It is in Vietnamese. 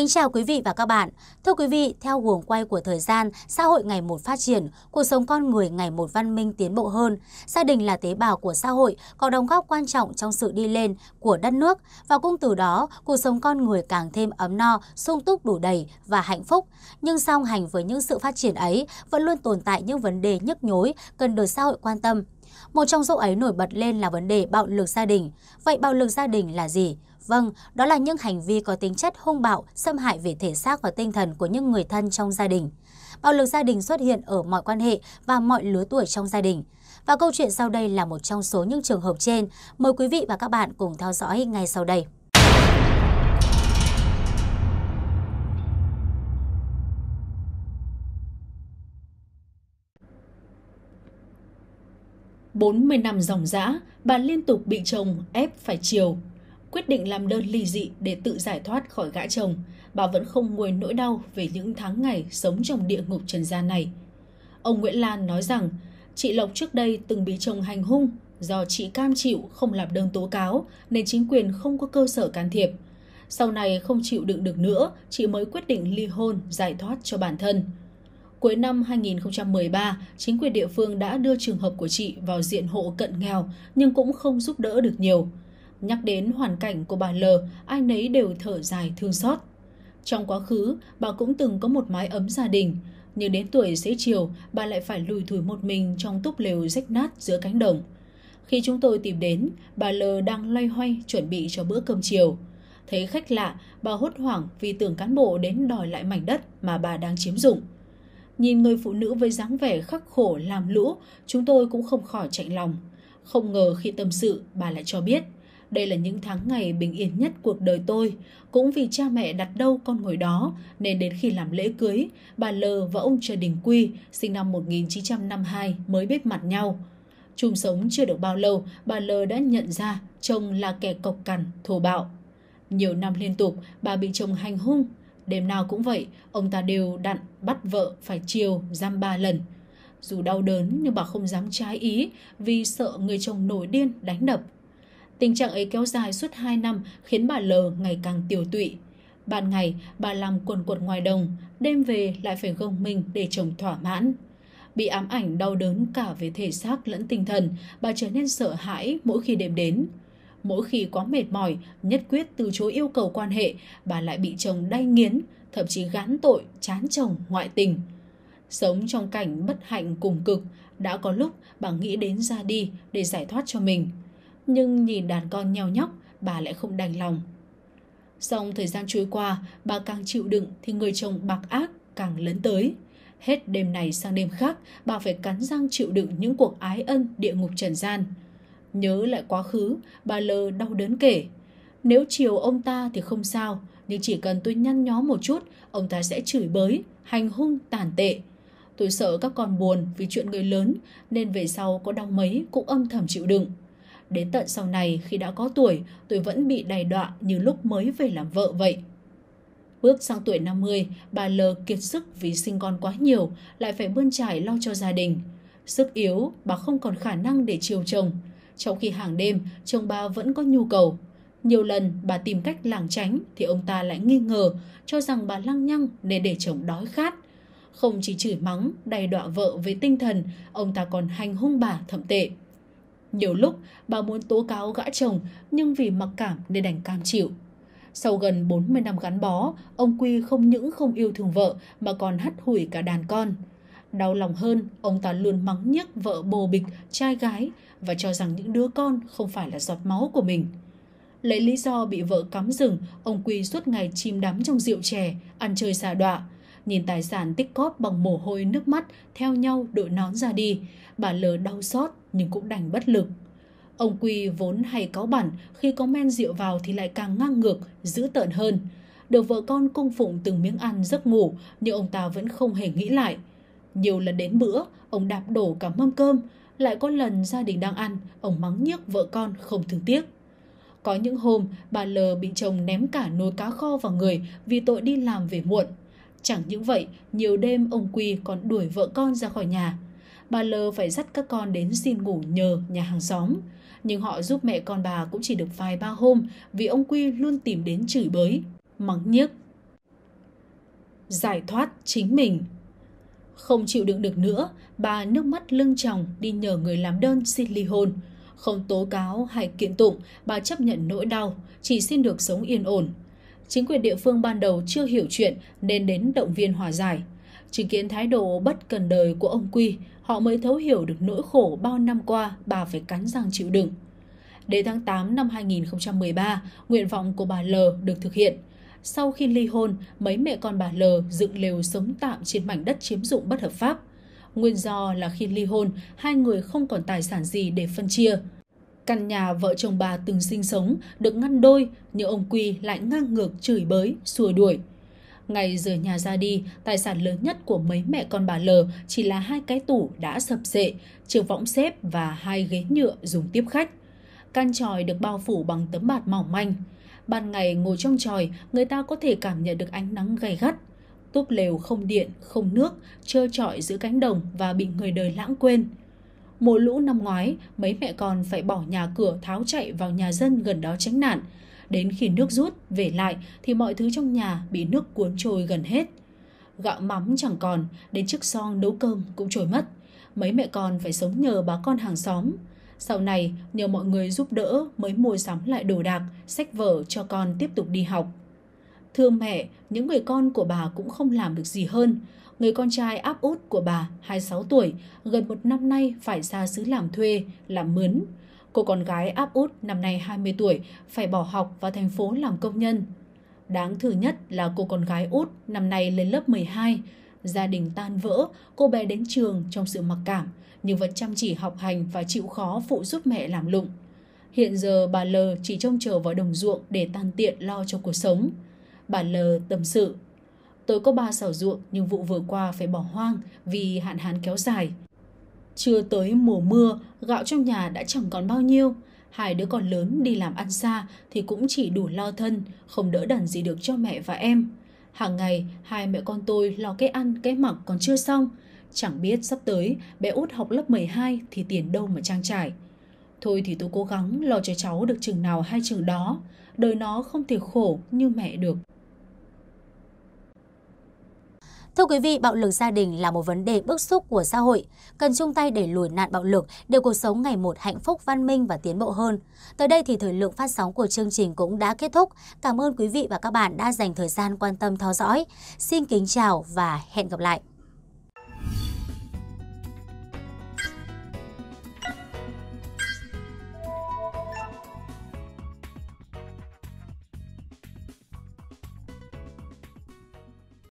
Kính chào quý vị và các bạn. Thưa quý vị, theo guồng quay của thời gian, xã hội ngày một phát triển, cuộc sống con người ngày một văn minh tiến bộ hơn. Gia đình là tế bào của xã hội, có đóng góp quan trọng trong sự đi lên của đất nước và cũng từ đó, cuộc sống con người càng thêm ấm no, sung túc đủ đầy và hạnh phúc. Nhưng song hành với những sự phát triển ấy, vẫn luôn tồn tại những vấn đề nhức nhối cần được xã hội quan tâm một trong số ấy nổi bật lên là vấn đề bạo lực gia đình. Vậy bạo lực gia đình là gì? Vâng, đó là những hành vi có tính chất hung bạo, xâm hại về thể xác và tinh thần của những người thân trong gia đình. Bạo lực gia đình xuất hiện ở mọi quan hệ và mọi lứa tuổi trong gia đình. Và câu chuyện sau đây là một trong số những trường hợp trên. Mời quý vị và các bạn cùng theo dõi ngay sau đây. 40 năm dòng dã, bà liên tục bị chồng ép phải chiều. Quyết định làm đơn ly dị để tự giải thoát khỏi gã chồng, bà vẫn không nguôi nỗi đau về những tháng ngày sống trong địa ngục trần gian này. Ông Nguyễn Lan nói rằng, chị Lộc trước đây từng bị chồng hành hung, do chị cam chịu không làm đơn tố cáo nên chính quyền không có cơ sở can thiệp. Sau này không chịu đựng được nữa, chị mới quyết định ly hôn, giải thoát cho bản thân. Cuối năm 2013, chính quyền địa phương đã đưa trường hợp của chị vào diện hộ cận nghèo nhưng cũng không giúp đỡ được nhiều. Nhắc đến hoàn cảnh của bà L, ai nấy đều thở dài thương xót. Trong quá khứ, bà cũng từng có một mái ấm gia đình, nhưng đến tuổi xế chiều, bà lại phải lùi thủi một mình trong túp lều rách nát giữa cánh đồng. Khi chúng tôi tìm đến, bà L đang loay hoay chuẩn bị cho bữa cơm chiều. Thấy khách lạ, bà hốt hoảng vì tưởng cán bộ đến đòi lại mảnh đất mà bà đang chiếm dụng. Nhìn người phụ nữ với dáng vẻ khắc khổ làm lũ, chúng tôi cũng không khỏi chạy lòng. Không ngờ khi tâm sự, bà lại cho biết. Đây là những tháng ngày bình yên nhất cuộc đời tôi. Cũng vì cha mẹ đặt đâu con ngồi đó, nên đến khi làm lễ cưới, bà L và ông Trần Đình Quy, sinh năm 1952, mới biết mặt nhau. Chung sống chưa được bao lâu, bà L đã nhận ra chồng là kẻ cộc cằn, thô bạo. Nhiều năm liên tục, bà bị chồng hành hung đêm nào cũng vậy, ông ta đều đặn bắt vợ phải chiều giam ba lần. Dù đau đớn nhưng bà không dám trái ý vì sợ người chồng nổi điên đánh đập. Tình trạng ấy kéo dài suốt 2 năm khiến bà lờ ngày càng tiểu tụy. Ban ngày bà làm quần quật ngoài đồng, đêm về lại phải gồng mình để chồng thỏa mãn. Bị ám ảnh đau đớn cả về thể xác lẫn tinh thần, bà trở nên sợ hãi mỗi khi đêm đến mỗi khi quá mệt mỏi, nhất quyết từ chối yêu cầu quan hệ, bà lại bị chồng đay nghiến, thậm chí gán tội, chán chồng, ngoại tình. Sống trong cảnh bất hạnh cùng cực, đã có lúc bà nghĩ đến ra đi để giải thoát cho mình. Nhưng nhìn đàn con nheo nhóc, bà lại không đành lòng. Xong thời gian trôi qua, bà càng chịu đựng thì người chồng bạc ác càng lớn tới. Hết đêm này sang đêm khác, bà phải cắn răng chịu đựng những cuộc ái ân địa ngục trần gian. Nhớ lại quá khứ, bà L đau đớn kể. Nếu chiều ông ta thì không sao, nhưng chỉ cần tôi nhăn nhó một chút, ông ta sẽ chửi bới, hành hung, tàn tệ. Tôi sợ các con buồn vì chuyện người lớn nên về sau có đau mấy cũng âm thầm chịu đựng. Đến tận sau này khi đã có tuổi, tôi vẫn bị đày đọa như lúc mới về làm vợ vậy. Bước sang tuổi 50, bà L kiệt sức vì sinh con quá nhiều, lại phải bươn trải lo cho gia đình. Sức yếu, bà không còn khả năng để chiều chồng, trong khi hàng đêm, chồng bà vẫn có nhu cầu. Nhiều lần bà tìm cách lảng tránh thì ông ta lại nghi ngờ, cho rằng bà lăng nhăng để để chồng đói khát. Không chỉ chửi mắng, đầy đọa vợ về tinh thần, ông ta còn hành hung bà thậm tệ. Nhiều lúc bà muốn tố cáo gã chồng nhưng vì mặc cảm nên đành cam chịu. Sau gần 40 năm gắn bó, ông Quy không những không yêu thương vợ mà còn hắt hủi cả đàn con – Đau lòng hơn, ông ta luôn mắng nhức vợ bồ bịch, trai gái và cho rằng những đứa con không phải là giọt máu của mình. Lấy lý do bị vợ cắm rừng, ông Quy suốt ngày chìm đắm trong rượu chè, ăn chơi xà đọa. Nhìn tài sản tích cóp bằng mồ hôi nước mắt theo nhau đội nón ra đi, bà lờ đau xót nhưng cũng đành bất lực. Ông Quy vốn hay cáu bản, khi có men rượu vào thì lại càng ngang ngược, dữ tợn hơn. Được vợ con cung phụng từng miếng ăn giấc ngủ, nhưng ông ta vẫn không hề nghĩ lại – nhiều lần đến bữa, ông đạp đổ cả mâm cơm, lại có lần gia đình đang ăn, ông mắng nhiếc vợ con không thương tiếc. Có những hôm, bà L bị chồng ném cả nồi cá kho vào người vì tội đi làm về muộn. Chẳng những vậy, nhiều đêm ông Quy còn đuổi vợ con ra khỏi nhà. Bà L phải dắt các con đến xin ngủ nhờ nhà hàng xóm. Nhưng họ giúp mẹ con bà cũng chỉ được vài ba hôm vì ông Quy luôn tìm đến chửi bới, mắng nhiếc. Giải thoát chính mình không chịu đựng được nữa, bà nước mắt lưng tròng đi nhờ người làm đơn xin ly hôn. Không tố cáo hay kiện tụng, bà chấp nhận nỗi đau, chỉ xin được sống yên ổn. Chính quyền địa phương ban đầu chưa hiểu chuyện nên đến động viên hòa giải. Chứng kiến thái độ bất cần đời của ông Quy, họ mới thấu hiểu được nỗi khổ bao năm qua bà phải cắn răng chịu đựng. Đến tháng 8 năm 2013, nguyện vọng của bà L được thực hiện – sau khi ly hôn, mấy mẹ con bà L dựng lều sống tạm trên mảnh đất chiếm dụng bất hợp pháp. Nguyên do là khi ly hôn, hai người không còn tài sản gì để phân chia. Căn nhà vợ chồng bà từng sinh sống được ngăn đôi, nhưng ông Quy lại ngang ngược chửi bới, xua đuổi. Ngày rời nhà ra đi, tài sản lớn nhất của mấy mẹ con bà L chỉ là hai cái tủ đã sập sệ, chiếc võng xếp và hai ghế nhựa dùng tiếp khách. Căn tròi được bao phủ bằng tấm bạt mỏng manh. Ban ngày ngồi trong tròi, người ta có thể cảm nhận được ánh nắng gay gắt. Túp lều không điện, không nước, trơ trọi giữa cánh đồng và bị người đời lãng quên. Mùa lũ năm ngoái, mấy mẹ con phải bỏ nhà cửa tháo chạy vào nhà dân gần đó tránh nạn. Đến khi nước rút, về lại thì mọi thứ trong nhà bị nước cuốn trôi gần hết. Gạo mắm chẳng còn, đến chiếc son nấu cơm cũng trôi mất. Mấy mẹ con phải sống nhờ bà con hàng xóm, sau này, nhờ mọi người giúp đỡ mới mua sắm lại đồ đạc, sách vở cho con tiếp tục đi học. Thưa mẹ, những người con của bà cũng không làm được gì hơn. Người con trai áp út của bà, 26 tuổi, gần một năm nay phải ra xứ làm thuê, làm mướn. Cô con gái áp út năm nay 20 tuổi phải bỏ học vào thành phố làm công nhân. Đáng thử nhất là cô con gái út năm nay lên lớp 12, gia đình tan vỡ, cô bé đến trường trong sự mặc cảm, nhưng vẫn chăm chỉ học hành và chịu khó phụ giúp mẹ làm lụng. Hiện giờ bà L chỉ trông chờ vào đồng ruộng để tan tiện lo cho cuộc sống. Bà L tâm sự. Tôi có ba xảo ruộng nhưng vụ vừa qua phải bỏ hoang vì hạn hán kéo dài. Chưa tới mùa mưa, gạo trong nhà đã chẳng còn bao nhiêu. Hai đứa con lớn đi làm ăn xa thì cũng chỉ đủ lo thân, không đỡ đần gì được cho mẹ và em. Hàng ngày, hai mẹ con tôi lo cái ăn, cái mặc còn chưa xong. Chẳng biết sắp tới, bé út học lớp 12 thì tiền đâu mà trang trải. Thôi thì tôi cố gắng lo cho cháu được trường nào hay trường đó. Đời nó không thể khổ như mẹ được. Thưa quý vị, bạo lực gia đình là một vấn đề bức xúc của xã hội, cần chung tay để lùi nạn bạo lực để cuộc sống ngày một hạnh phúc văn minh và tiến bộ hơn. Tới đây thì thời lượng phát sóng của chương trình cũng đã kết thúc. Cảm ơn quý vị và các bạn đã dành thời gian quan tâm theo dõi. Xin kính chào và hẹn gặp lại.